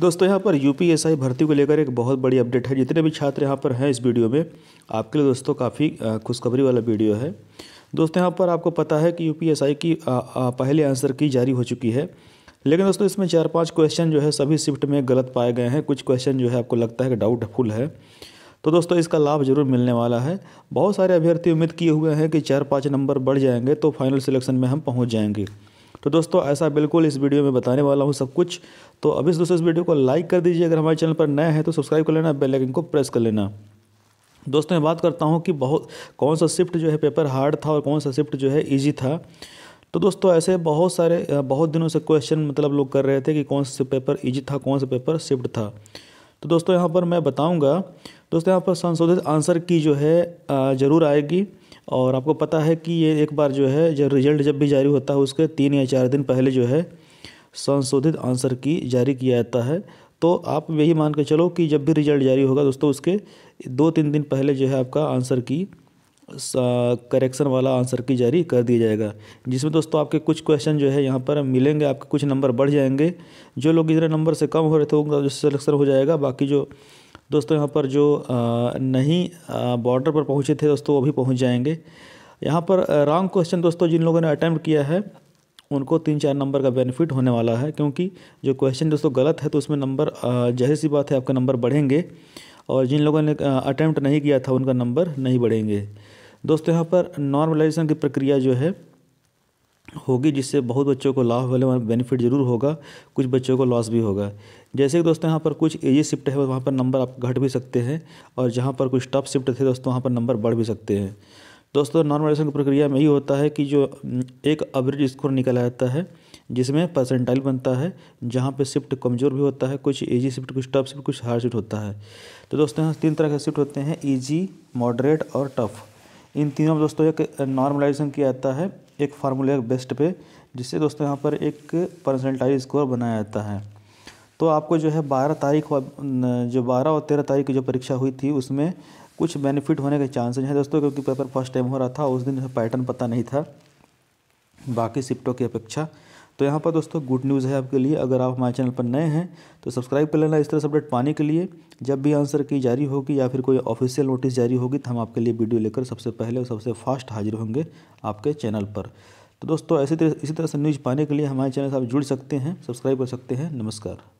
दोस्तों यहाँ पर यू पी भर्ती को लेकर एक बहुत बड़ी अपडेट है जितने भी छात्र यहाँ पर हैं इस वीडियो में आपके लिए दोस्तों काफ़ी खुशखबरी वाला वीडियो है दोस्तों यहाँ पर आपको पता है कि यू की पहले आंसर की जारी हो चुकी है लेकिन दोस्तों इसमें चार पांच क्वेश्चन जो है सभी शिफ्ट में गलत पाए गए हैं कुछ क्वेश्चन जो है आपको लगता है कि डाउटफुल है तो दोस्तों इसका लाभ जरूर मिलने वाला है बहुत सारे अभ्यर्थी उम्मीद किए हुए हैं कि चार पाँच नंबर बढ़ जाएंगे तो फाइनल सिलेक्शन में हम पहुँच जाएंगे तो दोस्तों ऐसा बिल्कुल इस वीडियो में बताने वाला हूँ सब कुछ तो अभी दोस्तों इस वीडियो को लाइक कर दीजिए अगर हमारे चैनल पर नया है तो सब्सक्राइब कर लेना बेल आइकन को प्रेस कर लेना दोस्तों मैं बात करता हूँ कि बहुत कौन सा शिफ्ट जो है पेपर हार्ड था और कौन सा शिफ्ट जो है ईजी था तो दोस्तों ऐसे बहुत सारे बहुत दिनों से क्वेश्चन मतलब लोग कर रहे थे कि कौन सा पेपर ईजी था कौन सा पेपर शिफ्ट था तो दोस्तों यहाँ पर मैं बताऊँगा दोस्तों यहाँ पर संशोधित आंसर की जो है ज़रूर आएगी और आपको पता है कि ये एक बार जो है जब रिजल्ट जब भी जारी होता है उसके तीन या चार दिन पहले जो है संशोधित आंसर की जारी किया जाता है तो आप यही मान के चलो कि जब भी रिजल्ट जारी होगा दोस्तों उसके दो तीन दिन पहले जो है आपका आंसर की करेक्शन वाला आंसर की जारी कर दिया जाएगा जिसमें दोस्तों आपके कुछ क्वेश्चन जो है यहाँ पर मिलेंगे आपके कुछ नंबर बढ़ जाएंगे जो लोग इधर नंबर से कम हो रहे थे उनका जो सिलेक्शन हो जाएगा बाकी जो दोस्तों यहाँ पर जो नहीं बॉर्डर पर पहुँचे थे दोस्तों वो भी पहुँच जाएंगे यहाँ पर रॉन्ग क्वेश्चन दोस्तों जिन लोगों ने अटैम्प्ट किया है उनको तीन चार नंबर का बेनिफिट होने वाला है क्योंकि जो क्वेश्चन दोस्तों गलत है तो उसमें नंबर जहर सी बात है आपका नंबर बढ़ेंगे और जिन लोगों ने अटैम्प्ट नहीं किया था उनका नंबर नहीं बढ़ेंगे दोस्तों यहाँ पर नॉर्मलाइजेशन की प्रक्रिया जो है होगी जिससे बहुत बच्चों को लाभ वाले बेनिफिट ज़रूर होगा कुछ बच्चों को लॉस भी होगा जैसे कि दोस्तों यहाँ पर कुछ एजी शिफ्ट है वहाँ पर नंबर आप घट भी सकते हैं और जहाँ पर कुछ टफ शिफ्ट थे दोस्तों वहाँ पर नंबर बढ़ भी सकते हैं दोस्तों नॉर्मलाइजेशन की प्रक्रिया में यही होता है कि जो एक एवरेज स्कोर निकाला जाता है जिसमें परसेंटाइल बनता है जहाँ पे शिफ्ट कमज़ोर भी होता है कुछ ईजी शिफ्ट कुछ टफ शिफ्ट कुछ हार्ड शिफ्ट होता है तो दोस्तों यहाँ तीन तरह के शिफ्ट होते हैं ईजी मॉडरेट और टफ इन तीनों में दोस्तों एक नॉर्मलाइजेशन किया जाता है एक फार्मूले बेस्ट पे जिससे दोस्तों यहाँ पर एक परसेंटाइज स्कोर बनाया जाता है तो आपको जो है बारह तारीख जो बारह और तेरह तारीख की जो परीक्षा हुई थी उसमें कुछ बेनिफिट होने के चांसेज हैं दोस्तों क्योंकि पेपर फर्स्ट टाइम हो रहा था उस दिन पैटर्न पता नहीं था बाकी शिफ्टों की अपेक्षा तो यहाँ पर दोस्तों गुड न्यूज़ है आपके लिए अगर आप हमारे चैनल पर नए हैं तो सब्सक्राइब कर लेना इस तरह से अपडेट पाने के लिए जब भी आंसर की जारी होगी या फिर कोई ऑफिशियल नोटिस जारी होगी तो हम आपके लिए वीडियो लेकर सबसे पहले और सबसे फास्ट हाजिर होंगे आपके चैनल पर तो दोस्तों ऐसी तरह इसी तरह से न्यूज़ पाने के लिए हमारे चैनल से आप जुड़ सकते हैं सब्सक्राइब कर सकते हैं नमस्कार